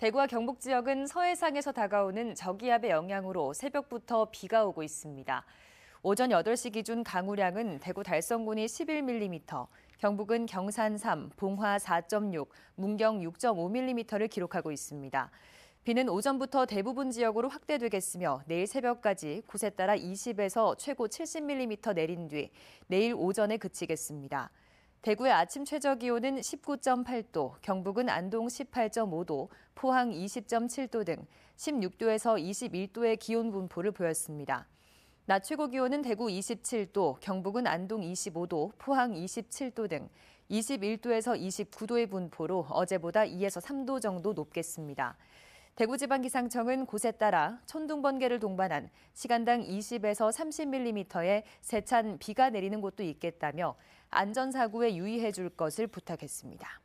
대구와 경북 지역은 서해상에서 다가오는 저기압의 영향으로 새벽부터 비가 오고 있습니다. 오전 8시 기준 강우량은 대구 달성군이 11mm, 경북은 경산 3, 봉화 4.6, 문경 6.5mm를 기록하고 있습니다. 비는 오전부터 대부분 지역으로 확대되겠으며 내일 새벽까지 곳에 따라 20에서 최고 70mm 내린 뒤 내일 오전에 그치겠습니다. 대구의 아침 최저 기온은 19.8도, 경북은 안동 18.5도, 포항 20.7도 등 16도에서 21도의 기온 분포를 보였습니다. 낮 최고 기온은 대구 27도, 경북은 안동 25도, 포항 27도 등 21도에서 29도의 분포로 어제보다 2에서 3도 정도 높겠습니다. 대구지방기상청은 곳에 따라 천둥 번개를 동반한 시간당 20에서 30mm의 세찬 비가 내리는 곳도 있겠다며 안전사고에 유의해 줄 것을 부탁했습니다.